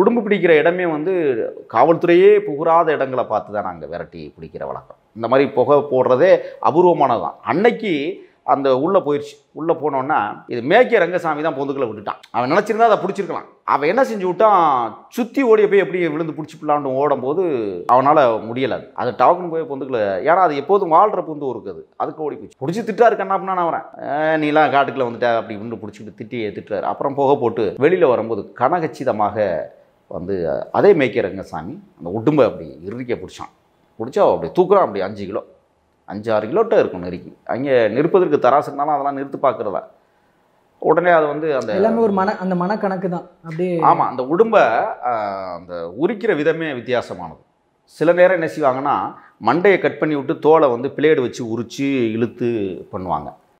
உடும்பு பிடிக்கிற இடமே வந்து காவல்துறையே புகுறாத இடங்களை பார்த்து தான் நாங்கள் விரட்டி பிடிக்கிற வழக்கம் இந்த மாதிரி புகை போடுறதே அபூர்வமானது தான் அன்னைக்கு அந்த உள்ளே போயிடுச்சு உள்ளே போனோன்னா இது மேய்க்க ரங்கசாமி தான் பொந்துக்களை விட்டுட்டான் அவன் நினச்சிருந்தா அதை பிடிச்சிருக்கலாம் அவன் என்ன செஞ்சு விட்டான் சுற்றி ஓடிய போய் எப்படி விழுந்து பிடிச்சி பிள்ளாண்டு ஓடும் போது அவனால் முடியலை அது டவுக்குன்னு போய் பொந்துக்களை ஏன்னா அது எப்போதும் வாழ்கிற பொந்து இருக்குது அதுக்கு ஓடி போச்சு பிடிச்சி திட்டாரு கண்ணா அப்படின்னா நான் வரேன் நீலாம் காட்டுக்குள்ளே வந்துட்டேன் அப்படி விழுந்து பிடிச்சிட்டு திட்டி திட்டுறாரு அப்புறம் புகை போட்டு வெளியில் வரும்போது கனகச்சிதமாக வந்து அதே மேய்க்கிறங்க சாமி அந்த உடும்பை அப்படி இறுக்க பிடிச்சான் பிடிச்சா அப்படி தூக்குறான் அப்படி அஞ்சு கிலோ அஞ்சு ஆறு கிலோட்ட இருக்கும் நெருக்கி அங்கே நிற்பதற்கு தராசு இருந்தாலும் அதெல்லாம் நிறுத்து பார்க்குறதா உடனே அது வந்து அந்த எல்லாமே ஒரு மன அந்த மனக்கணக்கு தான் அப்படியே ஆமாம் அந்த உடும்பை அந்த உரிக்கிற விதமே வித்தியாசமானது சில நேரம் என்ன செய்வாங்கன்னா மண்டையை கட் பண்ணி விட்டு தோலை வந்து பிளேடு வச்சு உரித்து இழுத்து பண்ணுவாங்க